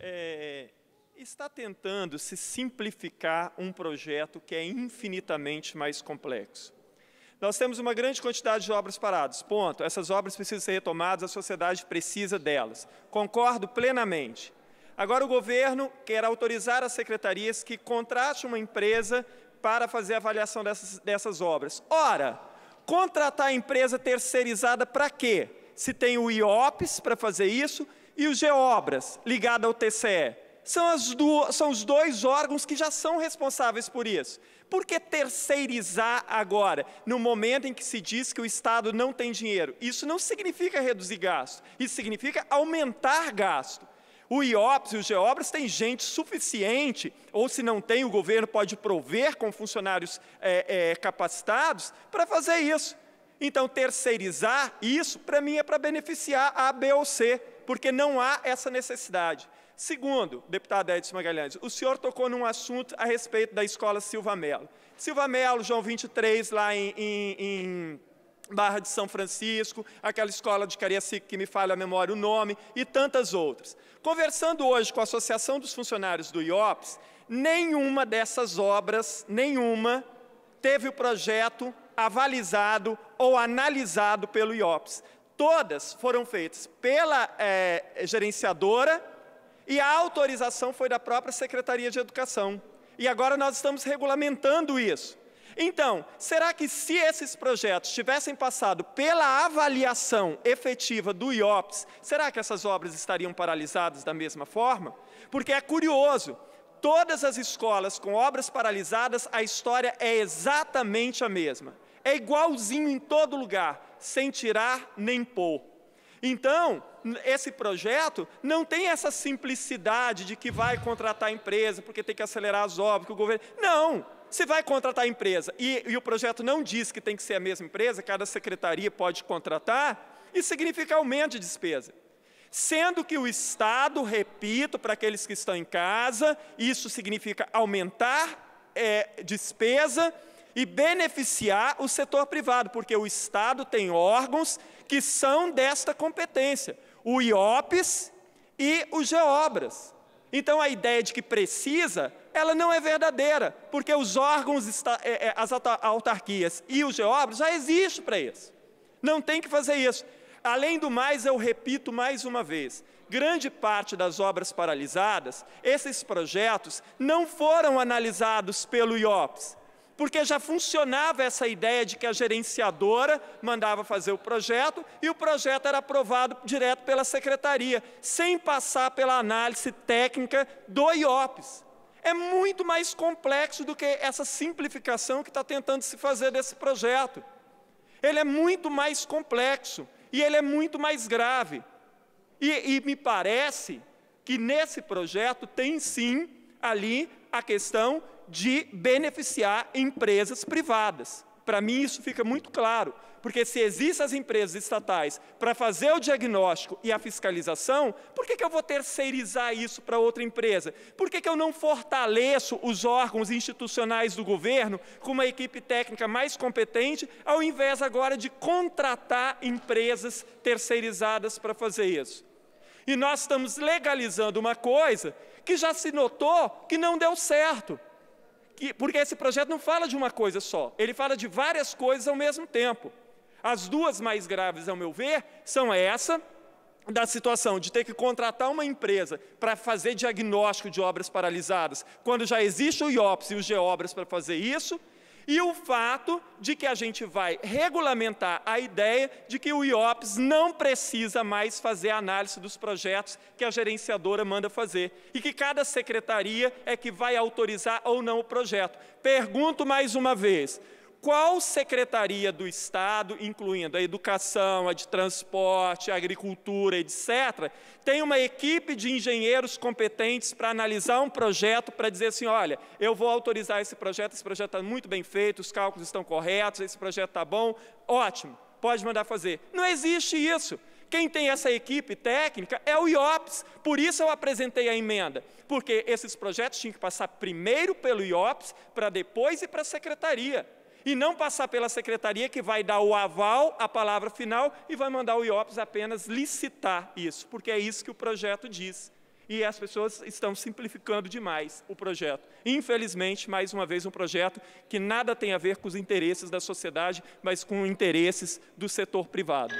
é, está tentando se simplificar um projeto que é infinitamente mais complexo. Nós temos uma grande quantidade de obras paradas, ponto. Essas obras precisam ser retomadas, a sociedade precisa delas. Concordo plenamente. Agora, o governo quer autorizar as secretarias que contrate uma empresa para fazer a avaliação dessas, dessas obras. Ora, contratar a empresa terceirizada para quê? Se tem o IOPS para fazer isso e o Geobras, ligado ao TCE. São, as são os dois órgãos que já são responsáveis por isso. Por que terceirizar agora, no momento em que se diz que o Estado não tem dinheiro? Isso não significa reduzir gasto, isso significa aumentar gasto. O IOPS e o Geobras têm gente suficiente, ou se não tem, o governo pode prover com funcionários é, é, capacitados para fazer isso. Então, terceirizar isso, para mim, é para beneficiar A, B ou C, porque não há essa necessidade. Segundo, deputado Edson Magalhães, o senhor tocou num assunto a respeito da escola Silva Melo. Silva Melo, João 23, lá em, em, em Barra de São Francisco, aquela escola de Cariacica que me falha a memória o nome, e tantas outras. Conversando hoje com a Associação dos Funcionários do IOPS, nenhuma dessas obras, nenhuma, teve o projeto avalizado ou analisado pelo IOPS. Todas foram feitas pela é, gerenciadora e a autorização foi da própria Secretaria de Educação. E agora nós estamos regulamentando isso. Então, será que se esses projetos tivessem passado pela avaliação efetiva do IOPS, será que essas obras estariam paralisadas da mesma forma? Porque é curioso, todas as escolas com obras paralisadas, a história é exatamente a mesma. É igualzinho em todo lugar, sem tirar nem pôr. Então, esse projeto não tem essa simplicidade de que vai contratar a empresa porque tem que acelerar as obras, que o governo. Não! Você vai contratar a empresa e, e o projeto não diz que tem que ser a mesma empresa, cada secretaria pode contratar, isso significa aumento de despesa. Sendo que o Estado, repito, para aqueles que estão em casa, isso significa aumentar é, despesa e beneficiar o setor privado, porque o Estado tem órgãos que são desta competência, o IOPS e o GEOBRAS. Então a ideia de que precisa, ela não é verdadeira, porque os órgãos, é, é, as autarquias e o GEOBRAS já existem para isso. Não tem que fazer isso. Além do mais, eu repito mais uma vez, grande parte das obras paralisadas, esses projetos não foram analisados pelo IOPS, porque já funcionava essa ideia de que a gerenciadora mandava fazer o projeto e o projeto era aprovado direto pela secretaria, sem passar pela análise técnica do IOPS. É muito mais complexo do que essa simplificação que está tentando se fazer desse projeto. Ele é muito mais complexo e ele é muito mais grave. E, e me parece que nesse projeto tem sim ali a questão de beneficiar empresas privadas. Para mim, isso fica muito claro, porque se existem as empresas estatais para fazer o diagnóstico e a fiscalização, por que, que eu vou terceirizar isso para outra empresa? Por que, que eu não fortaleço os órgãos institucionais do governo com uma equipe técnica mais competente, ao invés agora de contratar empresas terceirizadas para fazer isso? E nós estamos legalizando uma coisa que já se notou que não deu certo porque esse projeto não fala de uma coisa só, ele fala de várias coisas ao mesmo tempo. As duas mais graves, ao meu ver, são essa da situação de ter que contratar uma empresa para fazer diagnóstico de obras paralisadas, quando já existe o IOPS e o GEOBRAS para fazer isso, e o fato de que a gente vai regulamentar a ideia de que o IOPS não precisa mais fazer a análise dos projetos que a gerenciadora manda fazer e que cada secretaria é que vai autorizar ou não o projeto. Pergunto mais uma vez: qual secretaria do Estado, incluindo a educação, a de transporte, a agricultura, etc., tem uma equipe de engenheiros competentes para analisar um projeto, para dizer assim: olha, eu vou autorizar esse projeto, esse projeto está muito bem feito, os cálculos estão corretos, esse projeto está bom, ótimo, pode mandar fazer. Não existe isso. Quem tem essa equipe técnica é o IOPS. Por isso eu apresentei a emenda, porque esses projetos tinham que passar primeiro pelo IOPS, para depois ir para a secretaria e não passar pela secretaria que vai dar o aval, a palavra final e vai mandar o IOPS apenas licitar isso, porque é isso que o projeto diz. E as pessoas estão simplificando demais o projeto. Infelizmente, mais uma vez, um projeto que nada tem a ver com os interesses da sociedade, mas com interesses do setor privado.